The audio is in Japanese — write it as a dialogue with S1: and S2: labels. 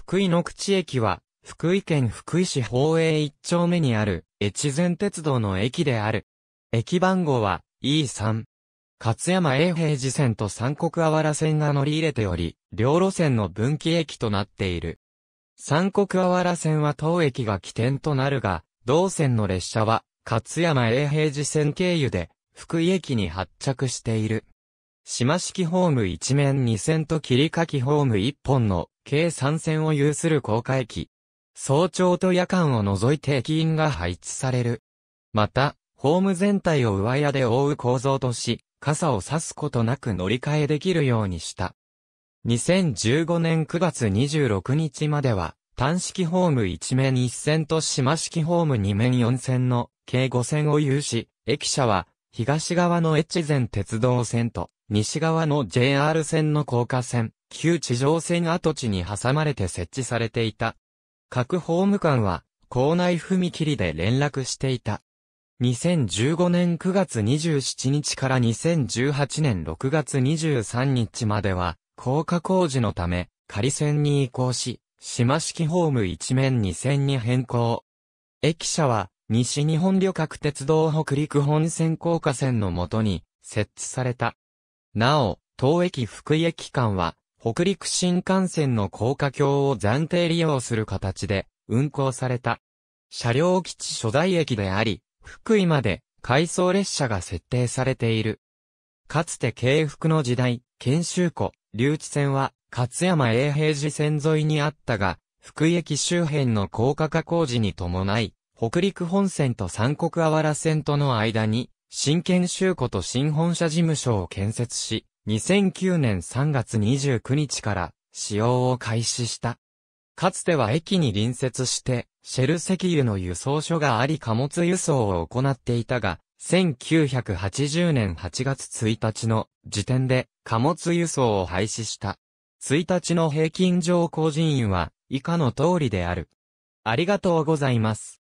S1: 福井の口駅は、福井県福井市宝永一丁目にある、越前鉄道の駅である。駅番号は E3。勝山永平寺線と三国あわら線が乗り入れており、両路線の分岐駅となっている。三国あわら線は当駅が起点となるが、同線の列車は、勝山永平寺線経由で、福井駅に発着している。島式ホーム一面2線と切り欠きホーム1本の計3線を有する高架駅。早朝と夜間を除いて駅員が配置される。また、ホーム全体を上屋で覆う構造とし、傘を差すことなく乗り換えできるようにした。2015年9月26日までは、単式ホーム1面1線と島式ホーム2面4線の計5線を有し、駅舎は東側の越前鉄道線と、西側の JR 線の高架線、旧地上線跡地に挟まれて設置されていた。各ホーム間は、校内踏切で連絡していた。2015年9月27日から2018年6月23日までは、高架工事のため、仮線に移行し、島式ホーム一面2線に変更。駅舎は、西日本旅客鉄道北陸本線高架線のもとに設置された。なお、当駅福井駅間は、北陸新幹線の高架橋を暫定利用する形で運行された。車両基地所在駅であり、福井まで回送列車が設定されている。かつて京福の時代、研修湖、留置線は、勝山永平寺線沿いにあったが、福井駅周辺の高架化工事に伴い、北陸本線と三国あわら線との間に、新研修庫と新本社事務所を建設し、2009年3月29日から使用を開始した。かつては駅に隣接して、シェル石油の輸送所があり貨物輸送を行っていたが、1980年8月1日の時点で貨物輸送を廃止した。1日の平均乗降人員は以下の通りである。ありがとうございます。